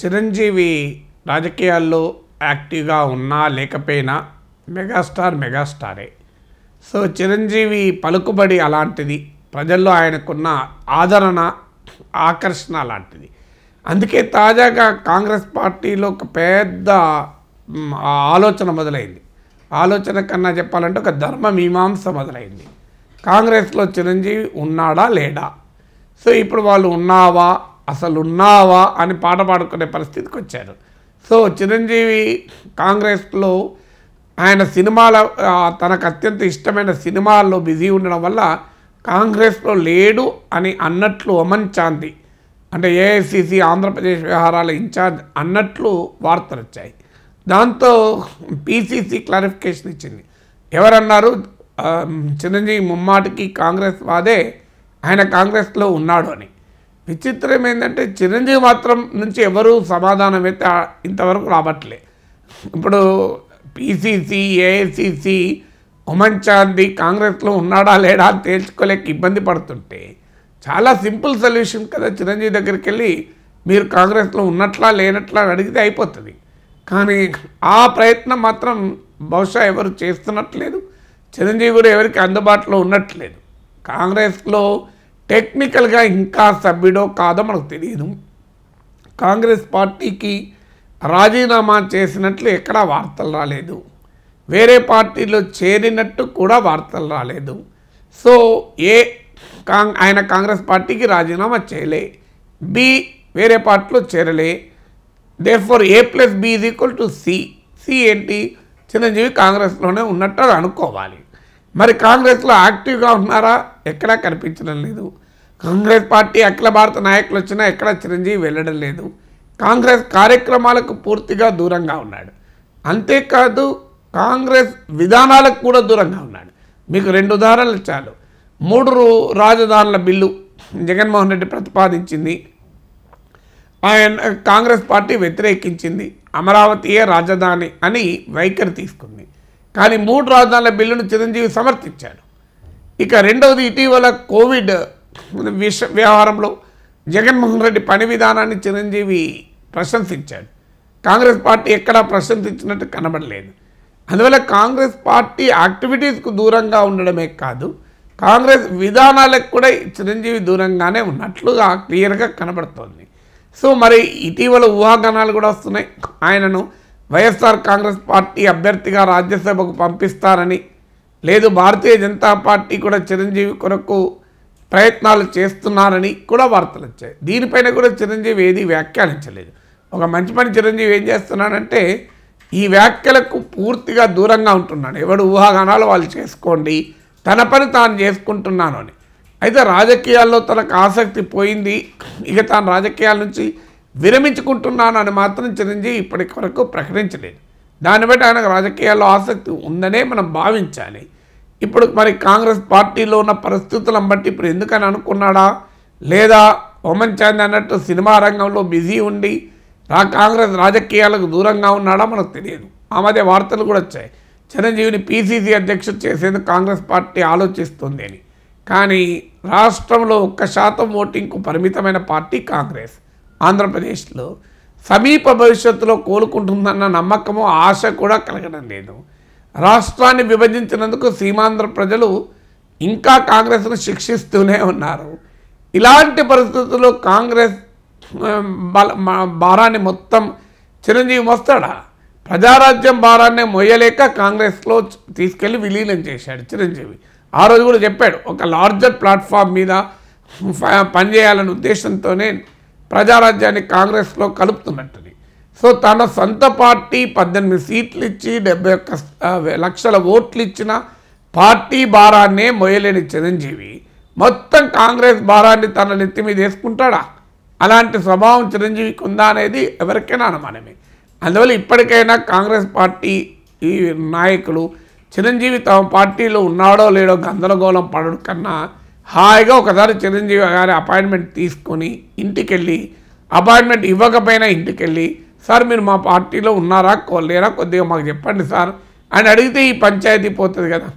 చిరంజీవి రాజకీయాల్లో యాక్టివ్గా ఉన్నా లేకపోయినా మెగాస్టార్ మెగాస్టారే సో చిరంజీవి పలుకుబడి అలాంటిది ప్రజల్లో ఆయనకున్న ఆదరణ ఆకర్షణ అలాంటిది అందుకే తాజాగా కాంగ్రెస్ పార్టీలో ఒక పెద్ద ఆలోచన మొదలైంది ఆలోచన కన్నా చెప్పాలంటే ఒక ధర్మ మీమాంస మొదలైంది కాంగ్రెస్లో చిరంజీవి ఉన్నాడా లేడా సో ఇప్పుడు వాళ్ళు ఉన్నావా అసలు ఉన్నావా అని పాట పాడుకునే పరిస్థితికి వచ్చారు సో చిరంజీవి కాంగ్రెస్లో ఆయన సినిమాల తనకు అత్యంత ఇష్టమైన సినిమాల్లో బిజీ ఉండడం వల్ల కాంగ్రెస్లో లేడు అని అన్నట్లు అమన్ చాంది అంటే ఏఐసిసి ఆంధ్రప్రదేశ్ వ్యవహారాల ఇన్ఛార్జ్ అన్నట్లు వార్తలు వచ్చాయి దాంతో పీసీసీ క్లారిఫికేషన్ ఇచ్చింది ఎవరన్నారు చిరంజీవి ముమ్మాటికి కాంగ్రెస్ వాదే ఆయన కాంగ్రెస్లో ఉన్నాడు అని విచిత్రం ఏంటంటే చిరంజీవి మాత్రం నుంచి ఎవరు సమాధానం అయితే ఇంతవరకు రావట్లే ఇప్పుడు పీసీసీ ఏఐసిసి ఉమన్ చాందీ కాంగ్రెస్లో ఉన్నాడా లేడా తేల్చుకోలేక ఇబ్బంది పడుతుంటే చాలా సింపుల్ సొల్యూషన్ కదా చిరంజీవి దగ్గరికి వెళ్ళి మీరు కాంగ్రెస్లో ఉన్నట్లా లేనట్లా అడిగితే అయిపోతుంది కానీ ఆ ప్రయత్నం మాత్రం బహుశా ఎవరు చేస్తున్నట్లేదు చిరంజీవి కూడా ఎవరికి అందుబాటులో ఉన్నట్లేదు కాంగ్రెస్లో టెక్నికల్గా ఇంకా సభ్యుడో కాదో మనకు తెలియదు కాంగ్రెస్ పార్టీకి రాజీనామా చేసినట్లు ఎక్కడా వార్తలు రాలేదు వేరే పార్టీలో చేరినట్టు కూడా వార్తలు రాలేదు సో ఏ ఆయన కాంగ్రెస్ పార్టీకి రాజీనామా చేయలే బి వేరే పార్టీలో చేరలే దే for A plus B is equal to C C ఏంటి చిరంజీవి కాంగ్రెస్లోనే ఉన్నట్టు అనుకోవాలి మరి కాంగ్రెస్లో యాక్టివ్గా ఉన్నారా ఎక్కడా కనిపించడం లేదు కాంగ్రెస్ పార్టీ అఖిల భారత నాయకులు వచ్చినా ఎక్కడ చిరంజీవి వెళ్ళడం లేదు కాంగ్రెస్ కార్యక్రమాలకు పూర్తిగా దూరంగా ఉన్నాడు అంతేకాదు కాంగ్రెస్ విధానాలకు కూడా దూరంగా ఉన్నాడు మీకు రెండు ఉదాహరణలు చాలు మూడు రాజధానుల బిల్లు జగన్మోహన్ రెడ్డి ప్రతిపాదించింది ఆయన కాంగ్రెస్ పార్టీ వ్యతిరేకించింది అమరావతియే రాజధాని అని వైఖరి తీసుకుంది కానీ మూడు రాజధానుల బిల్లును చిరంజీవి సమర్థించాడు ఇక రెండవది ఇటీవల కోవిడ్ విష వ్యవహారంలో జగన్మోహన్ రెడ్డి పని విధానాన్ని చిరంజీవి ప్రశంసించాడు కాంగ్రెస్ పార్టీ ఎక్కడా ప్రశంసించినట్టు కనబడలేదు అందువల్ల కాంగ్రెస్ పార్టీ యాక్టివిటీస్కు దూరంగా ఉండడమే కాదు కాంగ్రెస్ విధానాలకు కూడా చిరంజీవి దూరంగానే ఉన్నట్లుగా క్లియర్గా కనబడుతోంది సో మరి ఇటీవల ఊహాగానాలు కూడా వస్తున్నాయి ఆయనను వైఎస్ఆర్ కాంగ్రెస్ పార్టీ అభ్యర్థిగా రాజ్యసభకు పంపిస్తారని లేదు భారతీయ జనతా పార్టీ కూడా చిరంజీవి కొరకు ప్రయత్నాలు చేస్తున్నారని కూడా వార్తలు వచ్చాయి దీనిపైన కూడా చిరంజీవి ఏది వ్యాఖ్యానించలేదు ఒక మంచి పని చిరంజీవి ఏం చేస్తున్నాడంటే ఈ వ్యాఖ్యలకు పూర్తిగా దూరంగా ఉంటున్నాడు ఎవడు ఊహాగానాలు వాళ్ళు చేసుకోండి తన పని తాను చేసుకుంటున్నాను అని అయితే రాజకీయాల్లో తనకు ఆసక్తి పోయింది ఇక తాను రాజకీయాల నుంచి విరమించుకుంటున్నాను అని మాత్రం చిరంజీవి ఇప్పటి వరకు ప్రకటించలేదు దాన్ని బట్టి ఆయనకు రాజకీయాల్లో ఆసక్తి ఉందనే మనం భావించాలి ఇప్పుడు మరి కాంగ్రెస్ పార్టీలో ఉన్న పరిస్థితులను బట్టి ఇప్పుడు ఎందుకని అనుకున్నాడా లేదా ఓమన్ చాంద్ అన్నట్టు సినిమా రంగంలో బిజీ ఉండి రా కాంగ్రెస్ రాజకీయాలకు దూరంగా ఉన్నాడా మనకు తెలియదు ఆ మధ్య వార్తలు కూడా వచ్చాయి చిరంజీవిని పీసీసీ అధ్యక్షుడు చేసేందుకు కాంగ్రెస్ పార్టీ ఆలోచిస్తుంది అని కానీ రాష్ట్రంలో ఒక్క శాతం ఓటింగ్కు పరిమితమైన పార్టీ కాంగ్రెస్ ఆంధ్రప్రదేశ్లో సమీప భవిష్యత్తులో కోలుకుంటుందన్న నమ్మకము ఆశ కూడా కలగడం లేదు రాష్ట్రాన్ని విభజించినందుకు సీమాంధ్ర ప్రజలు ఇంకా కాంగ్రెస్ను శిక్షిస్తూనే ఉన్నారు ఇలాంటి పరిస్థితుల్లో కాంగ్రెస్ భారాన్ని మొత్తం చిరంజీవి మోస్తాడా ప్రజారాజ్యం భారాన్ని మొయ్యలేక కాంగ్రెస్లో తీసుకెళ్లి విలీనం చేశాడు చిరంజీవి ఆ రోజు కూడా చెప్పాడు ఒక లార్జర్ ప్లాట్ఫామ్ మీద పనిచేయాలనే ఉద్దేశంతోనే ప్రజారాజ్యాన్ని కాంగ్రెస్లో కలుపుతున్నట్టుని సో తన సొంత పార్టీ పద్దెనిమిది సీట్లు ఇచ్చి డెబ్బై ఒక్క లక్షల ఓట్లు ఇచ్చిన పార్టీ భారాన్నే మొయ్యలేని చిరంజీవి మొత్తం కాంగ్రెస్ భారాన్ని తన నెత్తి మీద వేసుకుంటాడా అలాంటి స్వభావం చిరంజీవికి ఉందా అనేది ఎవరికైనా అనుమానమే అందువల్ల ఇప్పటికైనా కాంగ్రెస్ పార్టీ ఈ నాయకులు చిరంజీవి తమ పార్టీలో ఉన్నాడో లేడో గందరగోళం పడడం కన్నా హాయిగా ఒకసారి చిరంజీవి గారి అపాయింట్మెంట్ తీసుకొని ఇంటికి వెళ్ళి అపాయింట్మెంట్ ఇవ్వకపోయినా ఇంటికి వెళ్ళి సార్ మీరు మా పార్టీలో ఉన్నారా లేరా కొద్దిగా మాకు చెప్పండి సార్ అని అడిగితే ఈ పంచాయతీ పోతుంది కదా